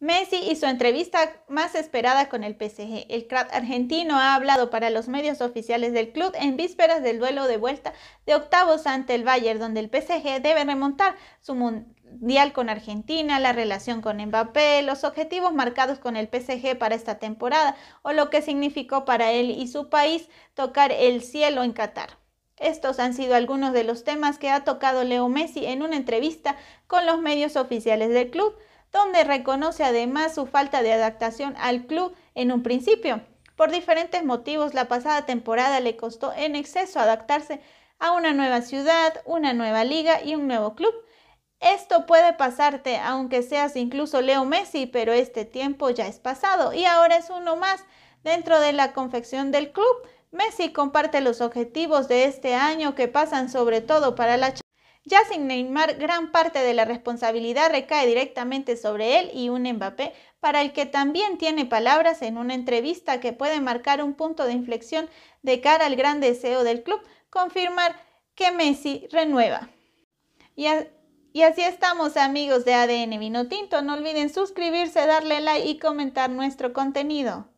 Messi y su entrevista más esperada con el PSG. El crack argentino ha hablado para los medios oficiales del club en vísperas del duelo de vuelta de octavos ante el Bayern, donde el PSG debe remontar su mundial con Argentina, la relación con Mbappé, los objetivos marcados con el PSG para esta temporada o lo que significó para él y su país tocar el cielo en Qatar. Estos han sido algunos de los temas que ha tocado Leo Messi en una entrevista con los medios oficiales del club donde reconoce además su falta de adaptación al club en un principio. Por diferentes motivos, la pasada temporada le costó en exceso adaptarse a una nueva ciudad, una nueva liga y un nuevo club. Esto puede pasarte aunque seas incluso Leo Messi, pero este tiempo ya es pasado y ahora es uno más dentro de la confección del club. Messi comparte los objetivos de este año que pasan sobre todo para la ya sin Neymar, gran parte de la responsabilidad recae directamente sobre él y un Mbappé, para el que también tiene palabras en una entrevista que puede marcar un punto de inflexión de cara al gran deseo del club, confirmar que Messi renueva. Y, así estamos amigos de ADN Tinto. no olviden suscribirse, darle like y comentar nuestro contenido.